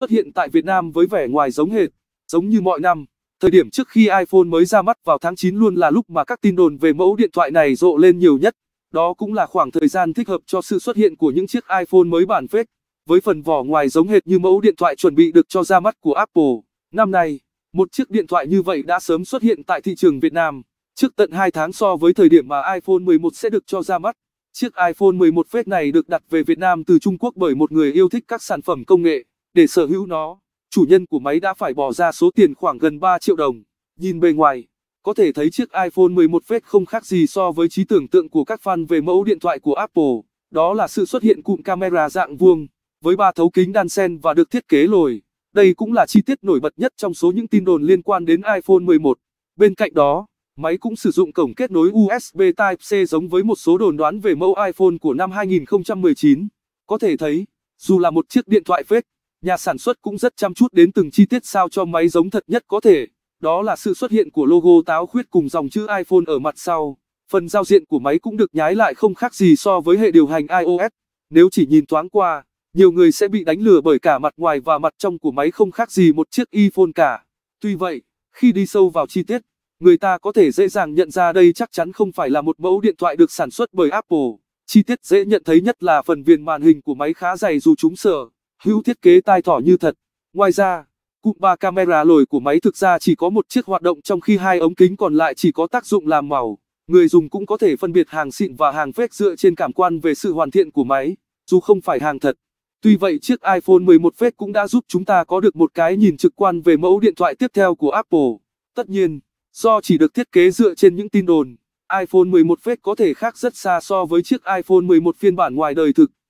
xuất hiện tại Việt Nam với vẻ ngoài giống hệt, giống như mọi năm. Thời điểm trước khi iPhone mới ra mắt vào tháng 9 luôn là lúc mà các tin đồn về mẫu điện thoại này rộ lên nhiều nhất. Đó cũng là khoảng thời gian thích hợp cho sự xuất hiện của những chiếc iPhone mới bản phết, với phần vỏ ngoài giống hệt như mẫu điện thoại chuẩn bị được cho ra mắt của Apple. Năm nay, một chiếc điện thoại như vậy đã sớm xuất hiện tại thị trường Việt Nam, trước tận 2 tháng so với thời điểm mà iPhone 11 sẽ được cho ra mắt. Chiếc iPhone 11 Fed này được đặt về Việt Nam từ Trung Quốc bởi một người yêu thích các sản phẩm công nghệ. Để sở hữu nó, chủ nhân của máy đã phải bỏ ra số tiền khoảng gần 3 triệu đồng. Nhìn bề ngoài, có thể thấy chiếc iPhone 11 Fed không khác gì so với trí tưởng tượng của các fan về mẫu điện thoại của Apple. Đó là sự xuất hiện cụm camera dạng vuông, với ba thấu kính đan xen và được thiết kế lồi. Đây cũng là chi tiết nổi bật nhất trong số những tin đồn liên quan đến iPhone 11. Bên cạnh đó, máy cũng sử dụng cổng kết nối USB Type-C giống với một số đồn đoán về mẫu iPhone của năm 2019. Có thể thấy, dù là một chiếc điện thoại fake, nhà sản xuất cũng rất chăm chút đến từng chi tiết sao cho máy giống thật nhất có thể. Đó là sự xuất hiện của logo táo khuyết cùng dòng chữ iPhone ở mặt sau. Phần giao diện của máy cũng được nhái lại không khác gì so với hệ điều hành iOS. Nếu chỉ nhìn thoáng qua, nhiều người sẽ bị đánh lừa bởi cả mặt ngoài và mặt trong của máy không khác gì một chiếc iPhone cả. Tuy vậy, khi đi sâu vào chi tiết, người ta có thể dễ dàng nhận ra đây chắc chắn không phải là một mẫu điện thoại được sản xuất bởi Apple. Chi tiết dễ nhận thấy nhất là phần viền màn hình của máy khá dày dù chúng sở hữu thiết kế tai thỏ như thật. Ngoài ra, cụm ba camera lồi của máy thực ra chỉ có một chiếc hoạt động trong khi hai ống kính còn lại chỉ có tác dụng làm màu. Người dùng cũng có thể phân biệt hàng xịn và hàng fake dựa trên cảm quan về sự hoàn thiện của máy, dù không phải hàng thật. Tuy vậy chiếc iPhone 11 fake cũng đã giúp chúng ta có được một cái nhìn trực quan về mẫu điện thoại tiếp theo của Apple. Tất nhiên, do chỉ được thiết kế dựa trên những tin đồn, iPhone 11 fake có thể khác rất xa so với chiếc iPhone 11 phiên bản ngoài đời thực.